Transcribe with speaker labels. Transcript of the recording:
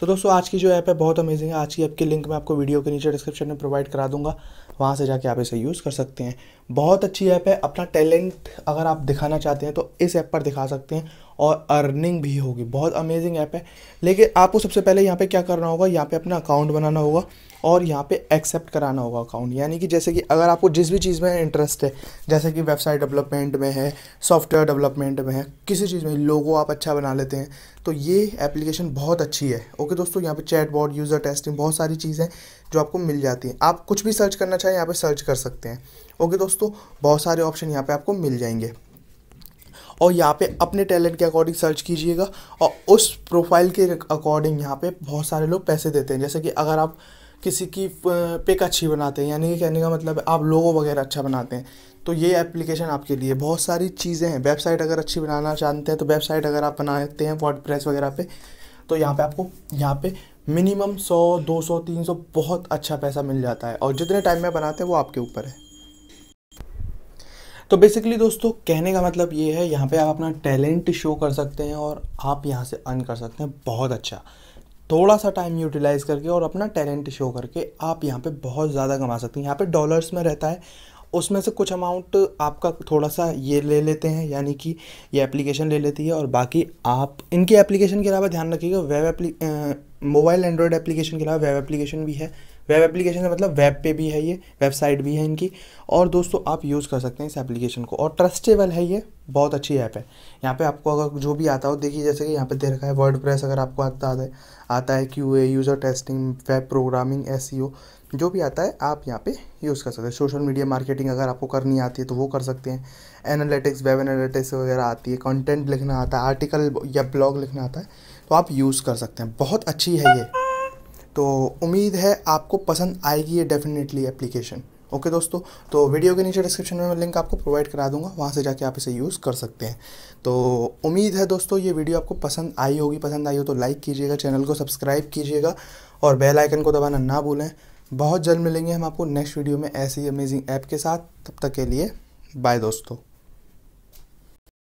Speaker 1: तो दोस्तों आज की जो ऐप है बहुत अमेजिंग है आज की ऐप की लिंक मैं आपको वीडियो के नीचे डिस्क्रिप्शन में प्रोवाइड करा दूंगा वहाँ से जाके आप इसे यूज़ कर सकते हैं बहुत अच्छी ऐप है अपना टैलेंट अगर आप दिखाना चाहते हैं तो इस ऐप पर दिखा सकते हैं और अर्निंग भी होगी बहुत अमेजिंग ऐप है लेकिन आपको सबसे पहले यहाँ पे क्या करना होगा यहाँ पे अपना अकाउंट बनाना होगा और यहाँ पे एक्सेप्ट कराना होगा अकाउंट यानी कि जैसे कि अगर आपको जिस भी चीज़ में इंटरेस्ट है जैसे कि वेबसाइट डेवलपमेंट में है सॉफ्टवेयर डेवलपमेंट में है किसी चीज़ में लोगो आप अच्छा बना लेते हैं तो ये एप्लीकेशन बहुत अच्छी है ओके दोस्तों यहाँ पे चैट बॉर्ड यूज़र टेस्टिंग बहुत सारी चीज़ें जो आपको मिल जाती हैं आप कुछ भी सर्च करना चाहें यहाँ पे सर्च कर सकते हैं ओके दोस्तों बहुत सारे ऑप्शन यहाँ पे आपको मिल जाएंगे और यहाँ पे अपने टैलेंट के अकॉर्डिंग सर्च कीजिएगा और उस प्रोफाइल के अकॉर्डिंग यहाँ पे बहुत सारे लोग पैसे देते हैं जैसे कि अगर आप किसी की पिक अच्छी बनाते हैं यानी कि कहने का मतलब आप लोगों वगैरह अच्छा बनाते हैं तो ये एप्लीकेशन आपके लिए बहुत सारी चीज़ें हैं वेबसाइट अगर अच्छी बनाना चाहते हैं तो वेबसाइट अगर आप बनाते हैं वर्ड वगैरह पे तो यहाँ पे आपको यहाँ पे मिनिमम सौ दो सौ तीन सौ बहुत अच्छा पैसा मिल जाता है और जितने टाइम में बनाते हैं वो आपके ऊपर है तो बेसिकली दोस्तों कहने का मतलब ये है यहाँ पे आप अपना टैलेंट शो कर सकते हैं और आप यहाँ से अर्न कर सकते हैं बहुत अच्छा थोड़ा सा टाइम यूटिलाइज़ करके और अपना टैलेंट शो करके आप यहाँ पे बहुत ज़्यादा कमा सकते हैं यहाँ पे डॉलर्स में रहता है उसमें से कुछ अमाउंट आपका थोड़ा सा ये ले लेते हैं यानी कि ये एप्लीकेशन ले लेती है और बाकी आप इनकी एप्लीकेशन के अलावा ध्यान रखिएगा वेब एप्ली मोबाइल एंड्रॉयड एप्लीकेशन के अलावा वेब एप्लीकेशन भी है वेब एप्लीकेशन है मतलब वेब पे भी है ये वेबसाइट भी है इनकी और दोस्तों आप यूज़ कर सकते हैं इस एप्लीकेशन को और ट्रस्टेबल है ये बहुत अच्छी ऐप है यहाँ पे आपको अगर जो भी आता हो देखिए जैसे कि यहाँ पे दे रखा है वर्ड प्रेस अगर आपको आता है आता है Q user testing web programming एस जो भी आता है आप यहाँ पे यूज़ कर सकते हैं सोशल मीडिया मार्केटिंग अगर आपको करनी आती है तो वो कर सकते हैं एनालिटिक्स वेब एनालिटिक्स वगैरह आती है कंटेंट लिखना आता है आर्टिकल या ब्लॉग लिखना आता है तो आप यूज़ कर सकते हैं बहुत अच्छी है ये तो उम्मीद है आपको पसंद आएगी ये डेफिनेटली एप्लीकेशन ओके दोस्तों तो वीडियो के नीचे डिस्क्रिप्शन में मैं लिंक आपको प्रोवाइड करा दूंगा वहाँ से जाके आप इसे यूज़ कर सकते हैं तो उम्मीद है दोस्तों ये वीडियो आपको पसंद आई होगी पसंद आई हो तो लाइक कीजिएगा चैनल को सब्सक्राइब कीजिएगा और बेल आइकन को दबाना ना भूलें बहुत जल्द मिलेंगे हम आपको नेक्स्ट वीडियो में ऐसी अमेजिंग ऐप के साथ तब तक के लिए बाय दोस्तों